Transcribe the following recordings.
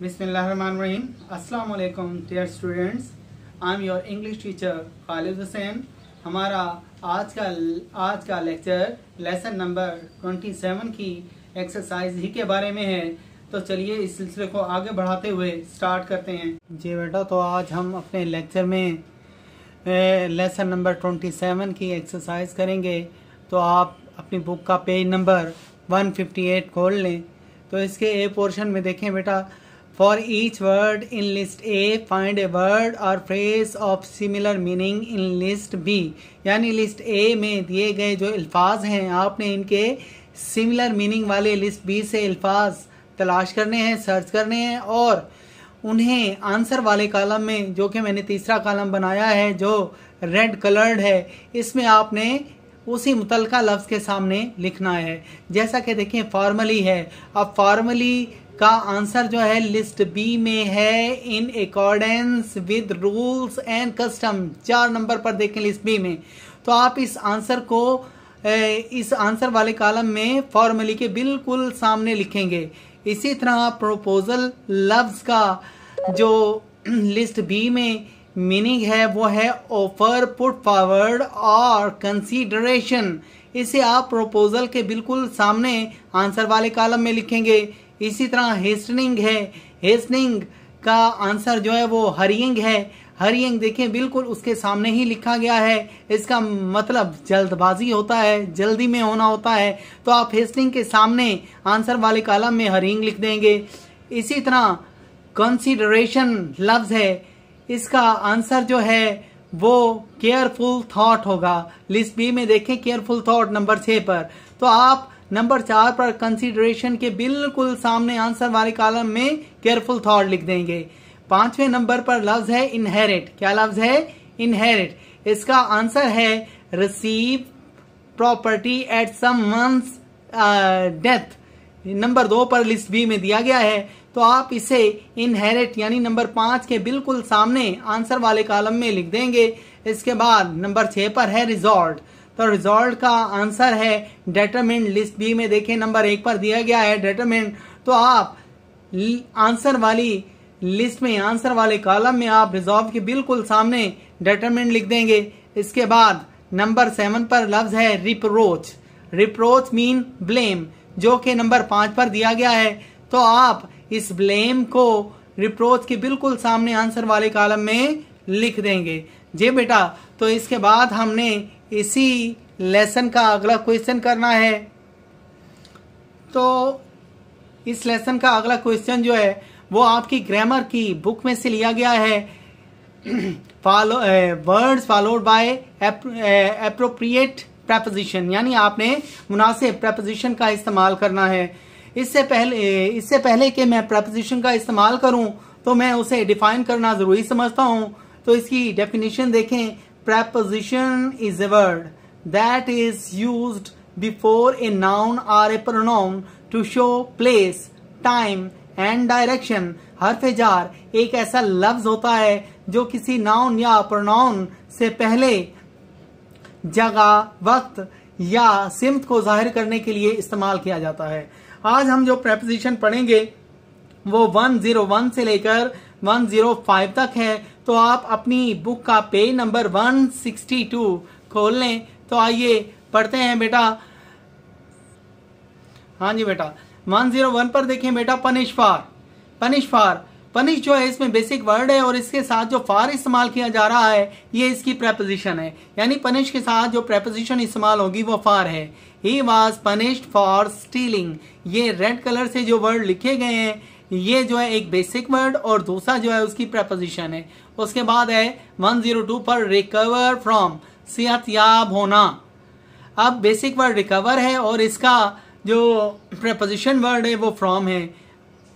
बिस्मिल्लाम अस्सलाम वालेकुम dear students I am your English teacher Khalid Hussain हमारा आज का आज का लेक्चर लेसन नंबर 27 की एक्सरसाइज ही के बारे में है तो चलिए इस सिलसिले को आगे बढ़ाते हुए स्टार्ट करते हैं जी बेटा तो आज हम अपने लेक्चर में लेसन नंबर 27 की एक्सरसाइज करेंगे तो आप अपनी बुक का पेज नंबर 158 खोल लें तो इसके ए पोर्शन में देखें बेटा for each word in list A find a word और phrase of similar meaning in list B यानी लिस्ट ए में दिए गए जो अल्फाज हैं आपने इनके सिमिलर मीनिंग वाले लिस्ट बी से अल्फाज तलाश करने हैं सर्च करने हैं और उन्हें आंसर वाले कालम में जो कि मैंने तीसरा कॉलम बनाया है जो रेड कलर्ड है इसमें आपने उसी मुतलका लफ्ज़ के सामने लिखना है जैसा कि देखें फॉर्मली है अब फॉर्मली का आंसर जो है लिस्ट बी में है in accordance with rules and custom चार नंबर पर देखें लिस्ट बी में तो आप इस आंसर को इस आंसर वाले कॉलम में फॉर्मली के बिल्कुल सामने लिखेंगे इसी तरह प्रोपोजल लव्स का जो लिस्ट बी में मीनिंग है वो है ऑफर पुट फॉरवर्ड और कंसीडरेशन इसे आप प्रोपोजल के बिल्कुल सामने आंसर वाले कॉलम में लिखेंगे इसी तरह हेस्टनिंग है हेस्टनिंग का आंसर जो है वो हरियंग है हरियंग देखिए बिल्कुल उसके सामने ही लिखा गया है इसका मतलब जल्दबाजी होता है जल्दी में होना होता है तो आप हेस्टिंग के सामने आंसर वाले कॉलम में हरियंग लिख देंगे इसी तरह कंसिडरेशन लफ्ज है इसका आंसर जो है वो केयरफुल थॉट होगा लिस्ट बी में देखें केयरफुल थॉट नंबर छः पर तो आप नंबर चार पर कंसीडरेशन के बिल्कुल सामने आंसर वाले कॉलम में केयरफुल थॉट लिख देंगे पांचवें नंबर पर लफ्ज है इनहेरिट क्या लफ्ज है इनहेरिट इसका आंसर है receive property at some death number दो पर लिस्ट बी में दिया गया है तो आप इसे इनहेरिट यानी नंबर पांच के बिल्कुल सामने आंसर वाले कॉलम में लिख देंगे इसके बाद नंबर छः पर है रिजॉर्ट तो रिजॉल्ट का आंसर है डेटरमेंट लिस्ट बी में देखें नंबर एक पर दिया गया है डेटरमेंट तो आप आंसर वाली लिस्ट में आंसर वाले कॉलम में आप रिजॉल्व के बिल्कुल सामने डेटरमेंट लिख देंगे इसके बाद नंबर सेवन पर लफ्ज है रिप्रोच रिप्रोच मीन ब्लेम जो कि नंबर पाँच पर दिया गया है तो आप इस ब्लेम को रिप्रोच के बिल्कुल सामने आंसर वाले कॉलम में लिख देंगे जी बेटा तो इसके बाद हमने इसी लेसन का अगला क्वेश्चन करना है तो इस लेसन का अगला क्वेश्चन जो है वो आपकी ग्रामर की बुक में से लिया गया है follow words followed by appropriate preposition यानी आपने मुनासिब प्रपोजिशन का इस्तेमाल करना है इससे पहले इससे पहले कि मैं प्रपोजिशन का इस्तेमाल करूं तो मैं उसे डिफाइन करना ज़रूरी समझता हूं तो इसकी डेफिनेशन देखें preposition is a word that is use before a noun or a pronoun to show place, time and direction. हर्फ जार एक ऐसा लफ्ज होता है जो किसी नाउन या प्रोनाउन से पहले जगह वक्त या सिमत को जाहिर करने के लिए इस्तेमाल किया जाता है आज हम जो प्रेपोजिशन पढ़ेंगे वो वन जीरो वन से लेकर वन जीरो फाइव तक है तो आप अपनी बुक का पेज नंबर 162 खोल लें तो आइए पढ़ते हैं बेटा हाँ जी बेटा 101 पर देखें बेटा punish for punish for punish जो है इसमें बेसिक वर्ड है और इसके साथ जो फार इस्तेमाल किया जा रहा है ये इसकी प्रेपोजिशन है यानी पनिश के साथ जो प्रेपोजिशन इस्तेमाल होगी वो फार है he was punished for stealing ये रेड कलर से जो वर्ड लिखे गए हैं ये जो है एक बेसिक वर्ड और दूसरा जो है उसकी प्रपोजिशन है उसके बाद है 102 पर रिकवर फ्रॉम सेहत याब होना अब बेसिक वर्ड रिकवर है और इसका जो प्रपोजिशन वर्ड है वो फ्रॉम है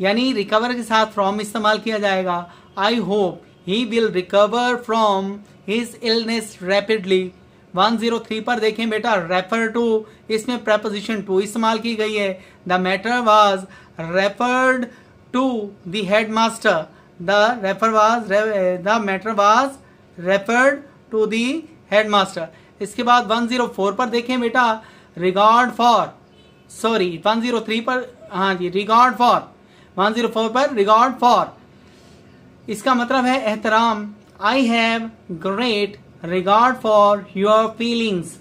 यानी रिकवर के साथ फ्रॉम इस्तेमाल किया जाएगा I hope he will recover from his illness rapidly 103 पर देखें बेटा रेफर टू इसमें प्रपोजिशन टू इस्तेमाल की गई है the matter was referred to the headmaster. The refer was the matter was referred to the headmaster. इसके बाद 104 पर देखें बेटा रिगार्ड फॉर सॉरी 103 पर हाँ जी रिगार्ड फॉर 104 पर रिगार्ड फॉर इसका मतलब है एहतराम I have great regard for your feelings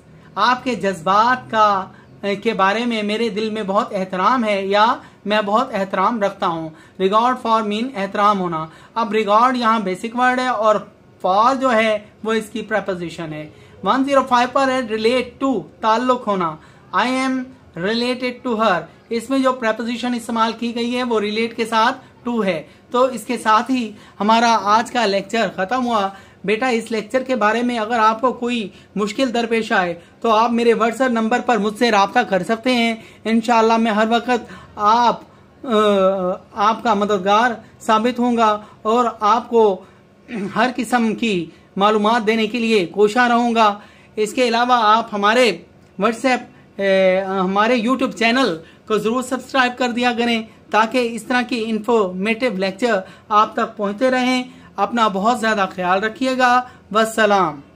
आपके जज्बात का के बारे में मेरे दिल में बहुत एहतराम है या मैं बहुत एहतराम रखता हूँ रिगार्ड फॉर मीन एहतराम होना अब रिगार्ड यहाँ बेसिक वर्ड है और फॉर जो है वो इसकी प्रपोजिशन है 105 पर है रिलेट टू ताल्लुक होना I am related to her इसमें जो प्रपोजिशन इस्तेमाल की गई है वो रिलेट के साथ टू है तो इसके साथ ही हमारा आज का लेक्चर खत्म हुआ बेटा इस लेक्चर के बारे में अगर आपको कोई मुश्किल दरपेश आए तो आप मेरे व्हाट्सएप नंबर पर मुझसे रबता कर सकते हैं इनशाला मैं हर वक्त आप आ, आपका मददगार साबित होंगे और आपको हर किस्म की मालूम देने के लिए कोशा रहूँगा इसके अलावा आप हमारे व्हाट्सएप हमारे यूट्यूब चैनल को ज़रूर सब्सक्राइब कर दिया करें ताकि इस तरह की इन्फॉर्मेटिव लेक्चर आप तक पहुँचते रहें अपना बहुत ज़्यादा ख्याल रखिएगा वसलाम